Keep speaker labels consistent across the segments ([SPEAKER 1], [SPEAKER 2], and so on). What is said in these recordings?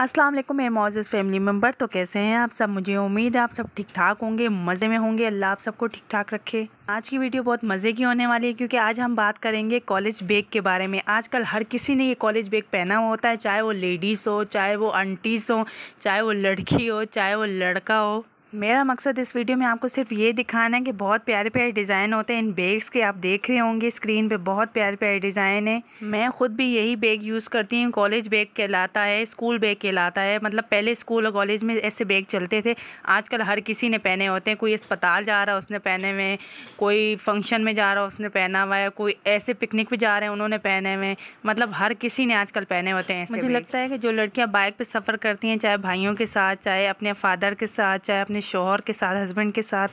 [SPEAKER 1] अस्सलाम वालेकुम मेरे मोज़ फैमिली मेम्बर तो कैसे हैं आप सब मुझे उम्मीद है आप सब ठीक ठाक होंगे मज़े में होंगे अल्लाह आप सबको ठीक ठाक रखे आज की वीडियो बहुत मज़े की होने वाली है क्योंकि आज हम बात करेंगे कॉलेज बैग के बारे में आजकल हर किसी ने ये कॉलेज बैग पहना हुआ होता है चाहे वो लेडीज़ हो चाहे वो आंटीज़ हो चाहे वो लड़की हो चाहे वो लड़का हो मेरा मकसद इस वीडियो में आपको सिर्फ ये दिखाना है कि बहुत प्यारे प्यारे डिज़ाइन होते हैं इन बैग्स के आप देख रहे होंगे स्क्रीन पे बहुत प्यारे प्यारे डिज़ाइन है मैं ख़ुद भी यही बैग यूज़ करती हूँ कॉलेज बैग कहलाता है स्कूल बैग कहलाता है मतलब पहले स्कूल और कॉलेज में ऐसे बैग चलते थे आजकल हर किसी ने पहने होते हैं कोई अस्पताल जा रहा है उसने पहने हुए कोई फंक्शन में जा रहा है उसने पहना हुआ है कोई ऐसे पिकनिक पर जा रहे हैं उन्होंने पहने हुए मतलब हर किसी ने आजकल पहने होते हैं मुझे लगता है कि जो लड़कियाँ बाइक पर सफ़र करती हैं चाहे भाइयों के साथ चाहे अपने फादर के साथ चाहे अपने शोहर के साथ हस्बैंड के साथ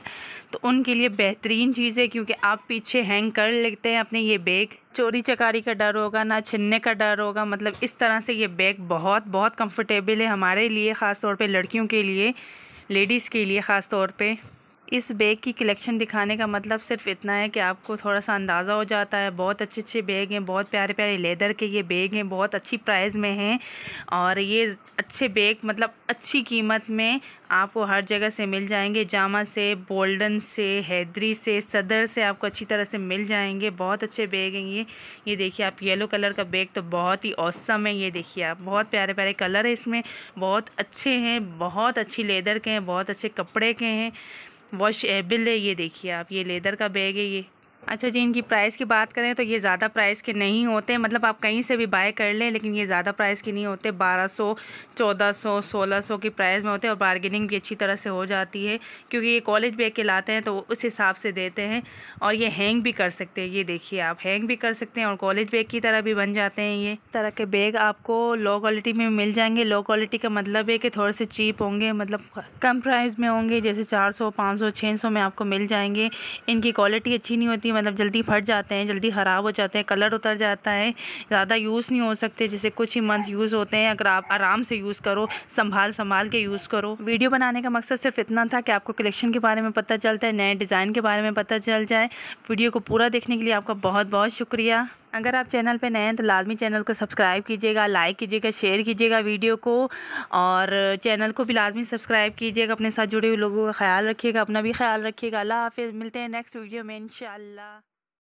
[SPEAKER 1] तो उनके लिए बेहतरीन चीज़ है क्योंकि आप पीछे हैंग कर लेते हैं अपने ये बैग चोरी चकारी का डर होगा ना छिनने का डर होगा मतलब इस तरह से ये बैग बहुत बहुत कम्फर्टेबल है हमारे लिए ख़ास तौर लड़कियों के लिए लेडीज़ के लिए ख़ास तौर पर इस बैग की कलेक्शन दिखाने का मतलब सिर्फ इतना है कि आपको थोड़ा सा अंदाज़ा हो जाता है बहुत अच्छे अच्छे बैग हैं बहुत प्यारे प्यारे लेदर के ये बैग हैं बहुत अच्छी प्राइस में हैं और ये अच्छे बैग मतलब अच्छी कीमत में आपको हर जगह से मिल जाएंगे जामा से बोल्डन से हैदरी से सदर से आपको अच्छी तरह से मिल जाएंगे बहुत अच्छे बैग हैं ये ये देखिए आप येलो कलर का बैग तो बहुत ही औसम है ये देखिए आप बहुत प्यारे प्यारे कलर है इसमें बहुत अच्छे हैं बहुत अच्छी लेदर के हैं बहुत अच्छे कपड़े के हैं वॉशएबल है ये देखिए आप ये लेदर का बैग है ये अच्छा जी इनकी प्राइस की बात करें तो ये ज़्यादा प्राइस के नहीं होते मतलब आप कहीं से भी बाय कर लें लेकिन ये ज़्यादा प्राइस के नहीं होते 1200 1400 1600 की प्राइस में होते हैं और बार्गेनिंग भी अच्छी तरह से हो जाती है क्योंकि ये कॉलेज बैग के लाते हैं तो उस हिसाब से देते हैं और ये हैंग भी कर सकते हैं ये देखिए आप हैंग भी कर सकते हैं और कॉलेज बैग की तरह भी बन जाते हैं ये तरह के बैग आपको लो क्वालिटी में मिल जाएंगे लो क्वालिटी का मतलब है कि थोड़े से चीप होंगे मतलब कम प्राइस में होंगे जैसे चार सौ पाँच सौ में आपको मिल जाएंगे इनकी क्वालिटी अच्छी नहीं होती मतलब जल्दी फट जाते हैं जल्दी ख़राब हो जाते हैं कलर उतर जाता है ज़्यादा यूज़ नहीं हो सकते जैसे कुछ ही मंथ यूज़ होते हैं अगर आप आराम से यूज़ करो संभाल संभाल के यूज़ करो वीडियो बनाने का मकसद सिर्फ इतना था कि आपको कलेक्शन के बारे में पता चलता है नए डिज़ाइन के बारे में पता चल जाए वीडियो को पूरा देखने के लिए आपका बहुत बहुत शुक्रिया अगर आप चैनल पे नए हैं तो लाजमी चैनल को सब्सक्राइब कीजिएगा लाइक कीजिएगा शेयर कीजिएगा वीडियो को और चैनल को भी लाजमी सब्सक्राइब कीजिएगा अपने साथ जुड़े हुए लोगों का ख्याल रखिएगा अपना भी ख्याल रखिएगा अल्लाह हाफिज़ मिलते हैं नेक्स्ट वीडियो में इन